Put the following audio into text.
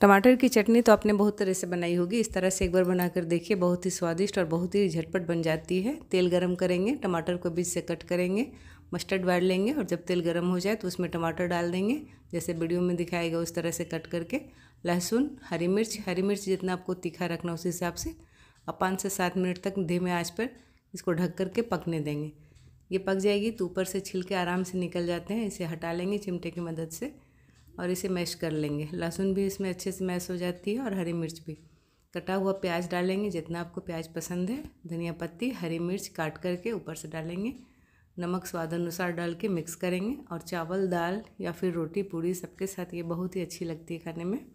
टमाटर की चटनी तो आपने बहुत तरह से बनाई होगी इस तरह से एक बार बनाकर देखिए बहुत ही स्वादिष्ट और बहुत ही झटपट बन जाती है तेल गरम करेंगे टमाटर को बीच से कट करेंगे मस्टर्ड डाल लेंगे और जब तेल गरम हो जाए तो उसमें टमाटर डाल देंगे जैसे वीडियो में दिखाया गया उस तरह से कट करके लहसुन हरी मिर्च हरी मिर्च जितना आपको तीखा रखना उस हिसाब से और पाँच से सात मिनट तक धीमे आँच पर इसको ढक करके पकने देंगे ये पक जाएगी तो ऊपर से छिलके आराम से निकल जाते हैं इसे हटा लेंगे चिमटे की मदद से और इसे मैश कर लेंगे लहसुन भी इसमें अच्छे से मैश हो जाती है और हरी मिर्च भी कटा हुआ प्याज डालेंगे जितना आपको प्याज पसंद है धनिया पत्ती हरी मिर्च काट करके ऊपर से डालेंगे नमक स्वाद अनुसार डाल के मिक्स करेंगे और चावल दाल या फिर रोटी पूरी सबके साथ ये बहुत ही अच्छी लगती है खाने में